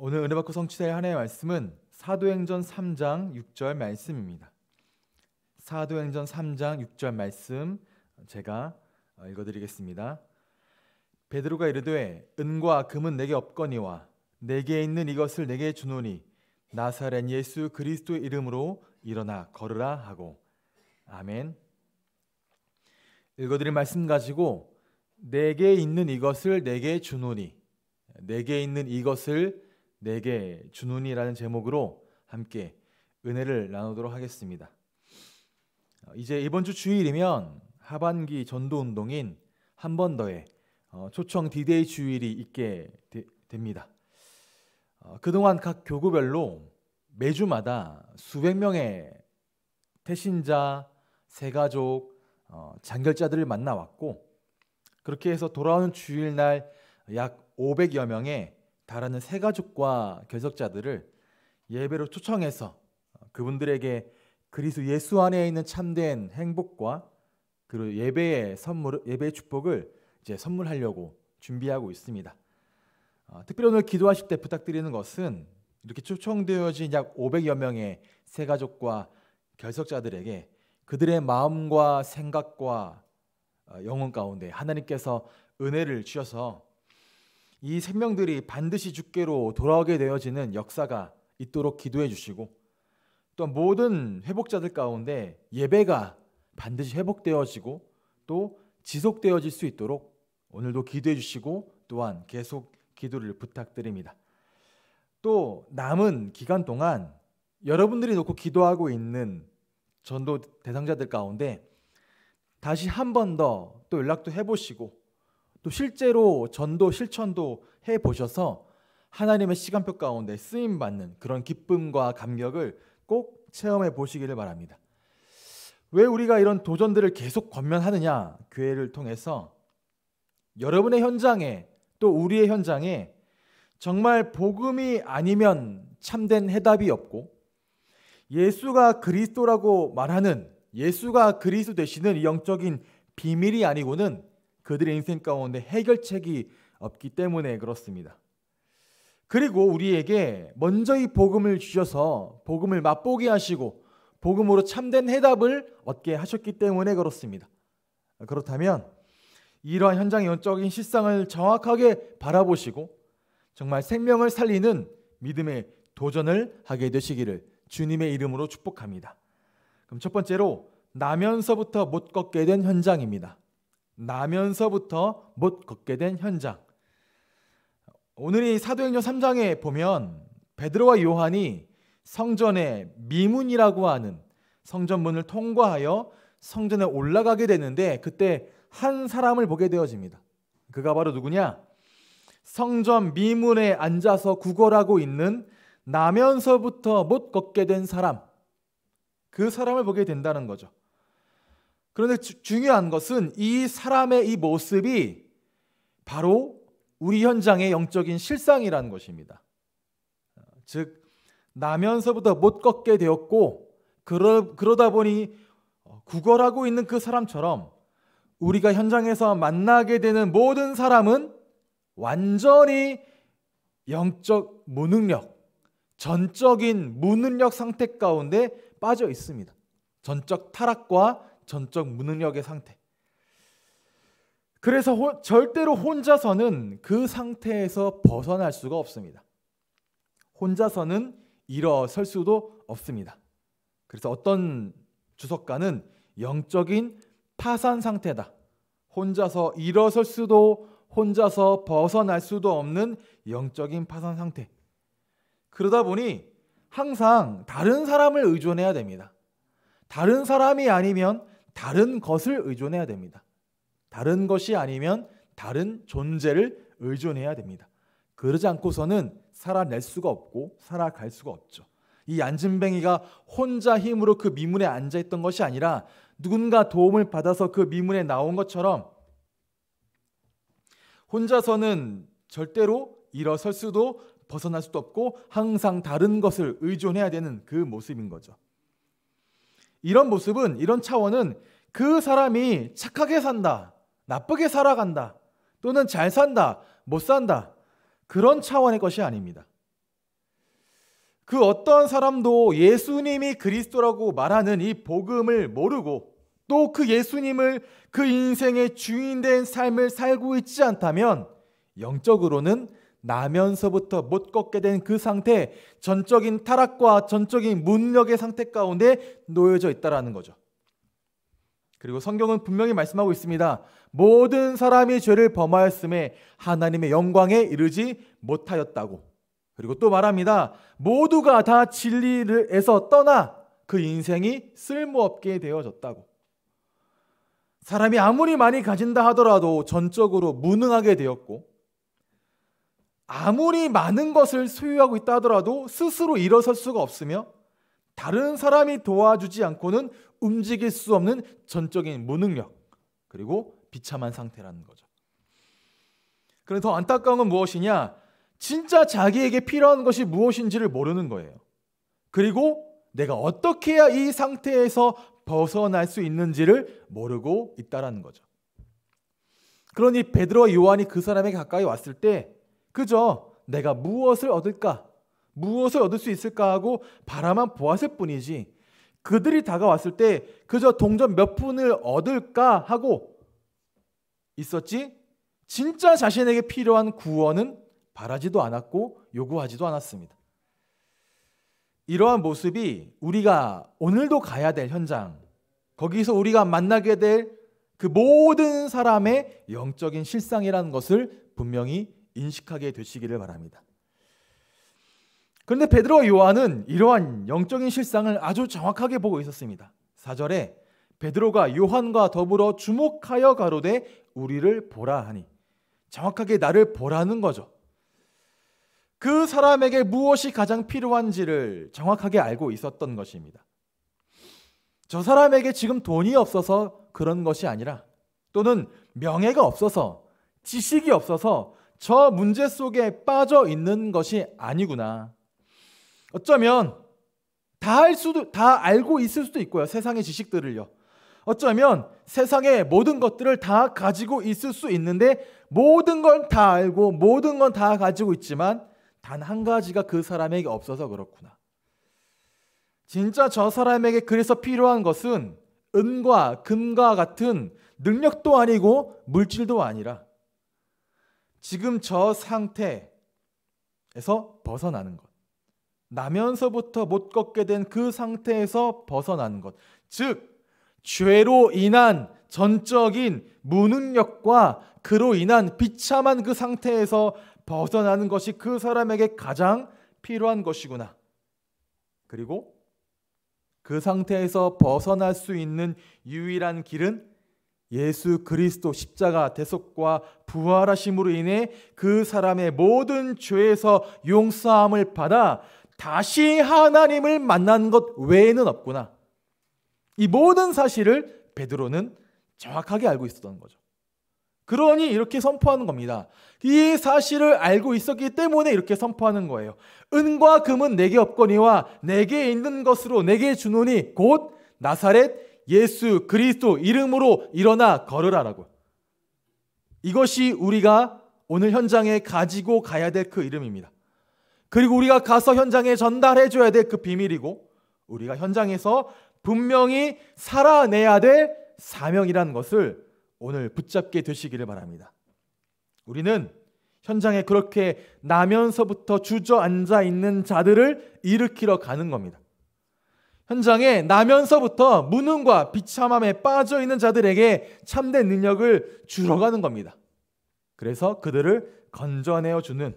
오늘 은혜 받고 성취될 하나의 말씀은 사도행전 3장 6절 말씀입니다. 사도행전 3장 6절 말씀 제가 어, 읽어드리겠습니다. 베드로가 이르되 은과 금은 내게 없거니와 내게 있는 이것을 내게 주노니 나사렛 예수 그리스도의 이름으로 일어나 걸으라 하고 아멘. 읽어드릴 말씀 가지고 내게 있는 이것을 내게 주노니 내게 있는 이것을 내게 주눈이라는 제목으로 함께 은혜를 나누도록 하겠습니다. 어, 이제 이번 주 주일이면 하반기 전도 운동인 한 번 더의 어, 초청 디데이 주일이 있게 되, 됩니다. 어, 그동안 각 교구별로 매주마다 수백 명의 태신자, 새가족, 장결자들을 만나왔고 그렇게 해서 돌아오는 주일날 약 500여 명의 다라는 새가족과 결석자들을 예배로 초청해서 그분들에게 그리스 예수 안에 있는 참된 행복과 그리고 예배의 선물, 예배의 축복을 이제 선물하려고 준비하고 있습니다. 어, 특별히 오늘 기도하실 때 부탁드리는 것은 이렇게 초청되어진 약 500여 명의 새가족과 결석자들에게 그들의 마음과 생각과 어, 영혼 가운데 하나님께서 은혜를 주셔서 이 생명들이 반드시 주께로 돌아오게 되어지는 역사가 있도록 기도해 주시고 또 모든 회복자들 가운데 예배가 반드시 회복되어지고 또 지속되어질 수 있도록 오늘도 기도해 주시고 또한 계속 기도를 부탁드립니다. 또 남은 기간 동안 여러분들이 놓고 기도하고 있는 전도 대상자들 가운데 다시 한 번 더 또 연락도 해보시고 또 실제로 전도 실천도 해 보셔서 하나님의 시간표 가운데 쓰임 받는 그런 기쁨과 감격을 꼭 체험해 보시기를 바랍니다. 왜 우리가 이런 도전들을 계속 권면하느냐? 교회를 통해서 여러분의 현장에 또 우리의 현장에 정말 복음이 아니면 참된 해답이 없고 예수가 그리스도라고 말하는 예수가 그리스도 되시는 영적인 비밀이 아니고는 그들의 인생 가운데 해결책이 없기 때문에 그렇습니다. 그리고 우리에게 먼저 이 복음을 주셔서 복음을 맛보게 하시고 복음으로 참된 해답을 얻게 하셨기 때문에 그렇습니다. 그렇다면 이러한 현장 영적인 실상을 정확하게 바라보시고 정말 생명을 살리는 믿음의 도전을 하게 되시기를 주님의 이름으로 축복합니다. 그럼 첫 번째로 나면서부터 못 걷게 된 현장입니다. 나면서부터 못 걷게 된 현장. 오늘 이 사도행전 3장에 보면 베드로와 요한이 성전에 미문이라고 하는 성전문을 통과하여 성전에 올라가게 되는데 그때 한 사람을 보게 되어집니다. 그가 바로 누구냐? 성전 미문에 앉아서 구걸하고 있는 나면서부터 못 걷게 된 사람. 그 사람을 보게 된다는 거죠. 그런데 주, 중요한 것은 이 사람의 이 모습이 바로 우리 현장의 영적인 실상이라는 것입니다. 즉, 나면서부터 못 걷게 되었고, 그러, 그러다 보니 어, 구걸하고 있는 그 사람처럼 우리가 현장에서 만나게 되는 모든 사람은 완전히 영적 무능력, 전적인 무능력 상태 가운데 빠져 있습니다. 전적 타락과 전적 무능력의 상태. 그래서 호, 절대로 혼자서는 그 상태에서 벗어날 수가 없습니다. 혼자서는 일어설 수도 없습니다. 그래서 어떤 주석가는 영적인 파산 상태다. 혼자서 일어설 수도 혼자서 벗어날 수도 없는 영적인 파산 상태. 그러다 보니 항상 다른 사람을 의존해야 됩니다. 다른 사람이 아니면 다른 것을 의존해야 됩니다. 다른 것이 아니면 다른 존재를 의존해야 됩니다. 그러지 않고서는 살아낼 수가 없고 살아갈 수가 없죠. 이안진뱅이가 혼자 힘으로 그 미문에 앉아 있던 것이 아니라 누군가 도움을 받아서 그 미문에 나온 것처럼 혼자서는 절대로 일어설 수도 벗어날 수도 없고 항상 다른 것을 의존해야 되는 그 모습인 거죠. 이런 모습은 이런 차원은 그 사람이 착하게 산다, 나쁘게 살아간다, 또는 잘 산다, 못 산다 그런 차원의 것이 아닙니다. 그 어떤 사람도 예수님이 그리스도라고 말하는 이 복음을 모르고 또 그 예수님을 그 인생의 주인 된 삶을 살고 있지 않다면 영적으로는 나면서부터 못 걷게 된 그 상태, 전적인 타락과 전적인 문력의 상태 가운데 놓여져 있다라는 거죠. 그리고 성경은 분명히 말씀하고 있습니다. 모든 사람이 죄를 범하였음에 하나님의 영광에 이르지 못하였다고. 그리고 또 말합니다. 모두가 다 진리에서 떠나 그 인생이 쓸모없게 되어졌다고. 사람이 아무리 많이 가진다 하더라도 전적으로 무능하게 되었고 아무리 많은 것을 소유하고 있다 하더라도 스스로 일어설 수가 없으며 다른 사람이 도와주지 않고는 움직일 수 없는 전적인 무능력 그리고 비참한 상태라는 거죠. 그런데 더 안타까운 건 무엇이냐? 진짜 자기에게 필요한 것이 무엇인지를 모르는 거예요. 그리고 내가 어떻게 해야 이 상태에서 벗어날 수 있는지를 모르고 있다라는 거죠. 그러니 베드로와 요한이 그 사람에게 가까이 왔을 때 그저 내가 무엇을 얻을까? 무엇을 얻을 수 있을까 하고 바라만 보았을 뿐이지 그들이 다가왔을 때 그저 동전 몇 푼을 얻을까 하고 있었지 진짜 자신에게 필요한 구원은 바라지도 않았고 요구하지도 않았습니다. 이러한 모습이 우리가 오늘도 가야 될 현장, 거기서 우리가 만나게 될 그 모든 사람의 영적인 실상이라는 것을 분명히 인식하게 되시기를 바랍니다. 그런데 베드로와 요한은 이러한 영적인 실상을 아주 정확하게 보고 있었습니다. 4절에 베드로가 요한과 더불어 주목하여 가로되 우리를 보라 하니 정확하게 나를 보라는 거죠. 그 사람에게 무엇이 가장 필요한지를 정확하게 알고 있었던 것입니다. 저 사람에게 지금 돈이 없어서 그런 것이 아니라 또는 명예가 없어서 지식이 없어서 저 문제 속에 빠져 있는 것이 아니구나. 어쩌면 다알 수도 다 알고 있을 수도 있고요. 세상의 지식들을요. 어쩌면 세상의 모든 것들을 다 가지고 있을 수 있는데 모든 걸 다 알고 모든 건 다 가지고 있지만 단 한 가지가 그 사람에게 없어서 그렇구나. 진짜 저 사람에게 그래서 필요한 것은 은과 금과 같은 능력도 아니고 물질도 아니라 지금 저 상태에서 벗어나는 것. 나면서부터 못 걷게 된 그 상태에서 벗어나는 것. 즉, 죄로 인한 전적인 무능력과 그로 인한 비참한 그 상태에서 벗어나는 것이 그 사람에게 가장 필요한 것이구나. 그리고 그 상태에서 벗어날 수 있는 유일한 길은 예수 그리스도 십자가 대속과 부활하심으로 인해 그 사람의 모든 죄에서 용서함을 받아 다시 하나님을 만난 것 외에는 없구나. 이 모든 사실을 베드로는 정확하게 알고 있었던 거죠. 그러니 이렇게 선포하는 겁니다. 이 사실을 알고 있었기 때문에 이렇게 선포하는 거예요. 은과 금은 내게 없거니와 내게 있는 것으로 내게 주노니 곧 나사렛 예수 그리스도 이름으로 일어나 걸으라라고. 이것이 우리가 오늘 현장에 가지고 가야 될 그 이름입니다. 그리고 우리가 가서 현장에 전달해 줘야 될 그 비밀이고 우리가 현장에서 분명히 살아내야 될 사명이라는 것을 오늘 붙잡게 되시기를 바랍니다. 우리는 현장에 그렇게 나면서부터 주저앉아 있는 자들을 일으키러 가는 겁니다. 현장에 나면서부터 무능과 비참함에 빠져 있는 자들에게 참된 능력을 주러 가는 겁니다. 그래서 그들을 건져내어 주는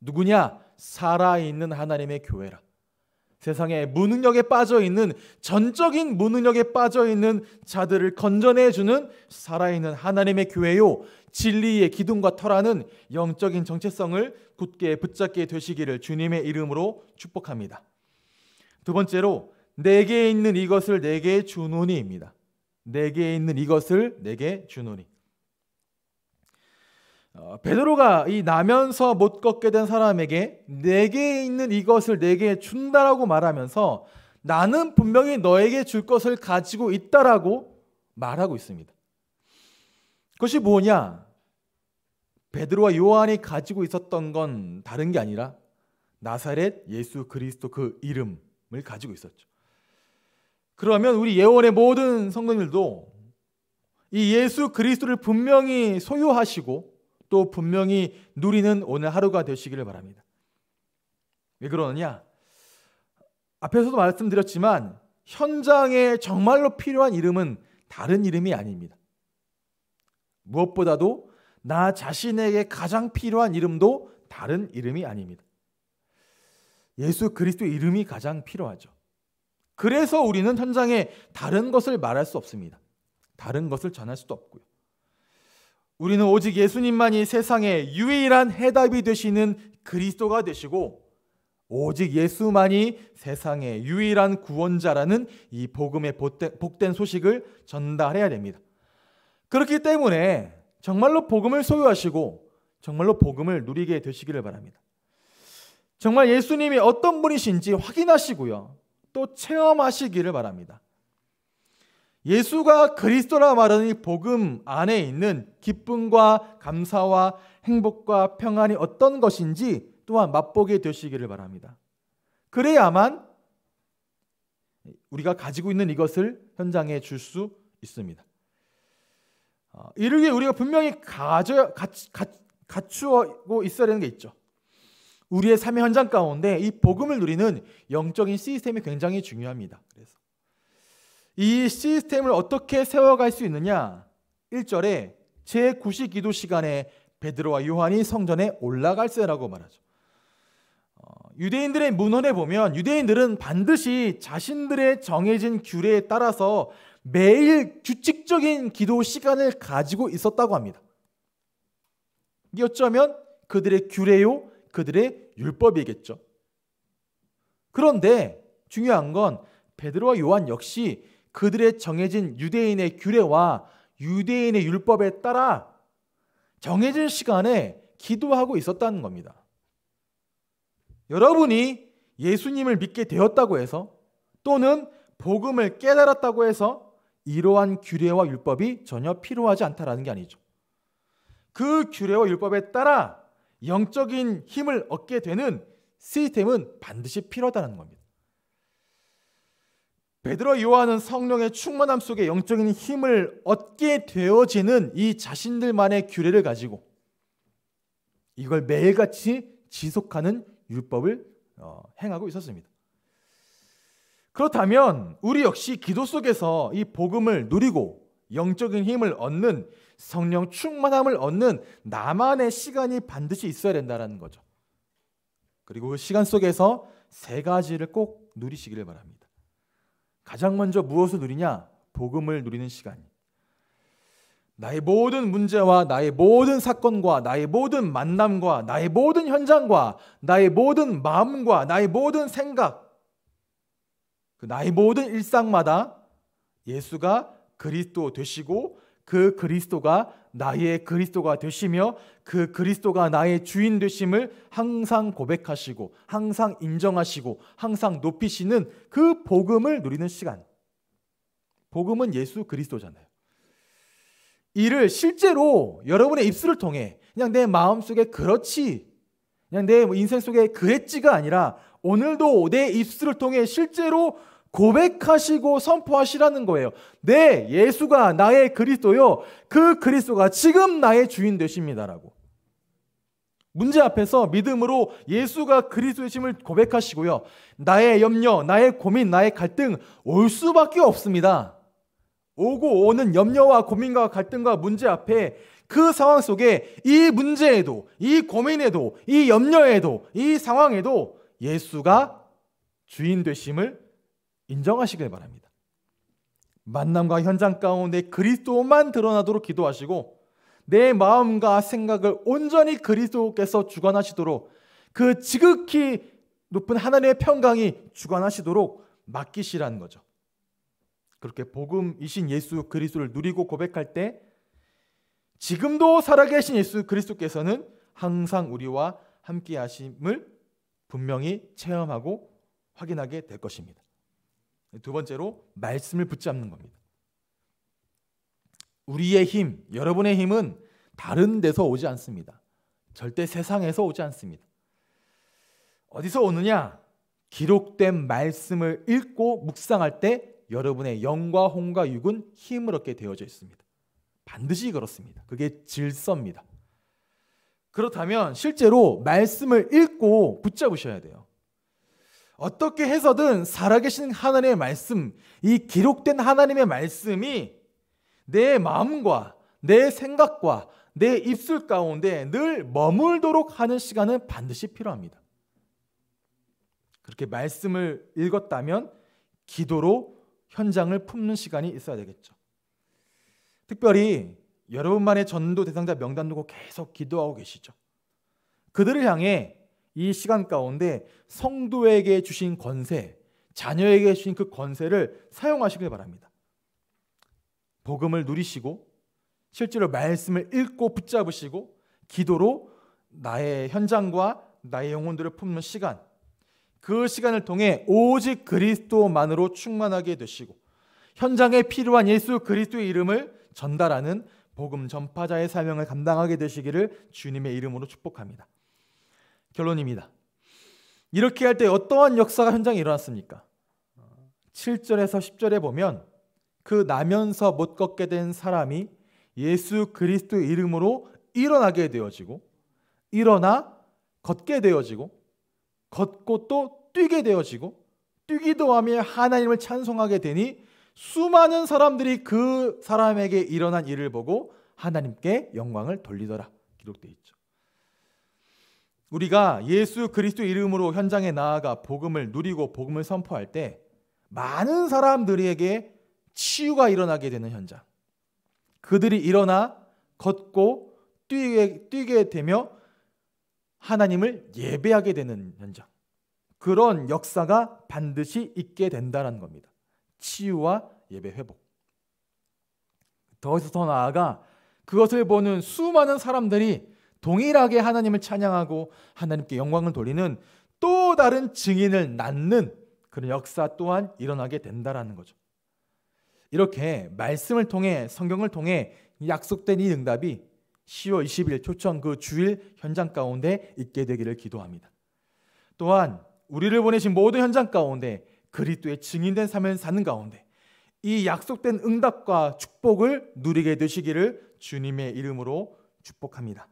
누구냐? 살아있는 하나님의 교회라. 세상에 무능력에 빠져 있는 전적인 무능력에 빠져 있는 자들을 건져내 주는 살아있는 하나님의 교회요. 진리의 기둥과 터라는 영적인 정체성을 굳게 붙잡게 되시기를 주님의 이름으로 축복합니다. 두 번째로 내게 있는 이것을 내게 주노니입니다. 내게 있는 이것을 내게 주노니. 어, 베드로가 이 나면서 못 걷게 된 사람에게 내게 있는 이것을 내게 준다라고 말하면서 나는 분명히 너에게 줄 것을 가지고 있다라고 말하고 있습니다. 그것이 뭐냐? 베드로와 요한이 가지고 있었던 건 다른 게 아니라 나사렛 예수 그리스도 그 이름을 가지고 있었죠. 그러면 우리 예원의 모든 성도님들도 이 예수 그리스도를 분명히 소유하시고 또 분명히 누리는 오늘 하루가 되시기를 바랍니다. 왜 그러느냐? 앞에서도 말씀드렸지만 현장에 정말로 필요한 이름은 다른 이름이 아닙니다. 무엇보다도 나 자신에게 가장 필요한 이름도 다른 이름이 아닙니다. 예수 그리스도 이름이 가장 필요하죠. 그래서 우리는 현장에 다른 것을 말할 수 없습니다. 다른 것을 전할 수도 없고요. 우리는 오직 예수님만이 세상의 유일한 해답이 되시는 그리스도가 되시고 오직 예수만이 세상의 유일한 구원자라는 이 복음의 복된 소식을 전달해야 됩니다. 그렇기 때문에 정말로 복음을 소유하시고 정말로 복음을 누리게 되시기를 바랍니다. 정말 예수님이 어떤 분이신지 확인하시고요. 또 체험하시기를 바랍니다. 예수가 그리스도라 말하는 이 복음 안에 있는 기쁨과 감사와 행복과 평안이 어떤 것인지 또한 맛보게 되시기를 바랍니다. 그래야만 우리가 가지고 있는 이것을 현장에 줄 수 있습니다. 어, 이를 위해 우리가 분명히 가져, 가, 가, 갖추고 있어야 되는 게 있죠. 우리의 삶의 현장 가운데 이 복음을 누리는 영적인 시스템이 굉장히 중요합니다. 그래서 이 시스템을 어떻게 세워갈 수 있느냐? 1절에 제9시 기도 시간에 베드로와 요한이 성전에 올라갈세라고 말하죠. 어, 유대인들의 문헌에 보면 유대인들은 반드시 자신들의 정해진 규례에 따라서 매일 규칙적인 기도 시간을 가지고 있었다고 합니다. 어쩌면 그들의 규례요, 그들의 율법이겠죠. 그런데 중요한 건 베드로와 요한 역시 그들의 정해진 유대인의 규례와 유대인의 율법에 따라 정해진 시간에 기도하고 있었다는 겁니다. 여러분이 예수님을 믿게 되었다고 해서 또는 복음을 깨달았다고 해서 이러한 규례와 율법이 전혀 필요하지 않다라는 게 아니죠. 그 규례와 율법에 따라 영적인 힘을 얻게 되는 시스템은 반드시 필요하다는 겁니다. 베드로 요한은 성령의 충만함 속에 영적인 힘을 얻게 되어지는 이 자신들만의 규례를 가지고 이걸 매일같이 지속하는 율법을 어, 행하고 있었습니다. 그렇다면 우리 역시 기도 속에서 이 복음을 누리고 영적인 힘을 얻는 성령 충만함을 얻는 나만의 시간이 반드시 있어야 된다는 거죠. 그리고 그 시간 속에서 세 가지를 꼭 누리시기를 바랍니다. 가장 먼저 무엇을 누리냐? 복음을 누리는 시간. 나의 모든 문제와 나의 모든 사건과 나의 모든 만남과 나의 모든 현장과 나의 모든 마음과 나의 모든 생각, 그 나의 모든 일상마다 예수가 그리스도 되시고 그 그리스도가 나의 그리스도가 되시며 그 그리스도가 나의 주인 되심을 항상 고백하시고 항상 인정하시고 항상 높이시는 그 복음을 누리는 시간. 복음은 예수 그리스도잖아요. 이를 실제로 여러분의 입술을 통해 그냥 내 마음 속에 그렇지 그냥 내 뭐 인생 속에 그랬지가 아니라 오늘도 내 입술을 통해 실제로 고백하시고 선포하시라는 거예요. 네, 예수가 나의 그리스도요. 그 그리스도가 지금 나의 주인 되십니다라고. 문제 앞에서 믿음으로 예수가 그리스도이심을 고백하시고요. 나의 염려, 나의 고민, 나의 갈등 올 수밖에 없습니다. 오고 오는 염려와 고민과 갈등과 문제 앞에 그 상황 속에 이 문제에도, 이 고민에도, 이 염려에도, 이 상황에도 예수가 주인 되심을 인정하시길 바랍니다. 만남과 현장 가운데 그리스도만 드러나도록 기도하시고 내 마음과 생각을 온전히 그리스도께서 주관하시도록 그 지극히 높은 하나님의 평강이 주관하시도록 맡기시라는 거죠. 그렇게 복음이신 예수 그리스도를 누리고 고백할 때 지금도 살아계신 예수 그리스도께서는 항상 우리와 함께 하심을 분명히 체험하고 확인하게 될 것입니다. 두 번째로 말씀을 붙잡는 겁니다. 우리의 힘, 여러분의 힘은 다른 데서 오지 않습니다. 절대 세상에서 오지 않습니다. 어디서 오느냐? 기록된 말씀을 읽고 묵상할 때 여러분의 영과 혼과 육은 힘을 얻게 되어져 있습니다. 반드시 그렇습니다. 그게 질서입니다. 그렇다면 실제로 말씀을 읽고 붙잡으셔야 돼요. 어떻게 해서든 살아계신 하나님의 말씀, 이 기록된 하나님의 말씀이 내 마음과 내 생각과 내 입술 가운데 늘 머물도록 하는 시간은 반드시 필요합니다. 그렇게 말씀을 읽었다면 기도로 현장을 품는 시간이 있어야 되겠죠. 특별히 여러분만의 전도 대상자 명단도 계속 기도하고 계시죠. 그들을 향해 이 시간 가운데 성도에게 주신 권세, 자녀에게 주신 그 권세를 사용하시길 바랍니다. 복음을 누리시고 실제로 말씀을 읽고 붙잡으시고 기도로 나의 현장과 나의 영혼들을 품는 시간 그 시간을 통해 오직 그리스도만으로 충만하게 되시고 현장에 필요한 예수 그리스도의 이름을 전달하는 복음 전파자의 사명을 감당하게 되시기를 주님의 이름으로 축복합니다. 결론입니다. 이렇게 할 때 어떠한 역사가 현장에 일어났습니까? 7절에서 10절에 보면 그 나면서 못 걷게 된 사람이 예수 그리스도 이름으로 일어나게 되어지고 일어나 걷게 되어지고 걷고 또 뛰게 되어지고 뛰기도 하며 하나님을 찬송하게 되니 수많은 사람들이 그 사람에게 일어난 일을 보고 하나님께 영광을 돌리더라 기록되어 있죠. 우리가 예수 그리스도 이름으로 현장에 나아가 복음을 누리고 복음을 선포할 때 많은 사람들에게 치유가 일어나게 되는 현장. 그들이 일어나 걷고 뛰게, 뛰게 되며 하나님을 예배하게 되는 현장. 그런 역사가 반드시 있게 된다는 겁니다. 치유와 예배 회복. 더해서 더 나아가 그것을 보는 수많은 사람들이 동일하게 하나님을 찬양하고 하나님께 영광을 돌리는 또 다른 증인을 낳는 그런 역사 또한 일어나게 된다라는 거죠. 이렇게 말씀을 통해 성경을 통해 약속된 이 응답이 10월 20일 초청 그 주일 현장 가운데 있게 되기를 기도합니다. 또한 우리를 보내신 모든 현장 가운데 그리스도의 증인된 삶을 사는 가운데 이 약속된 응답과 축복을 누리게 되시기를 주님의 이름으로 축복합니다.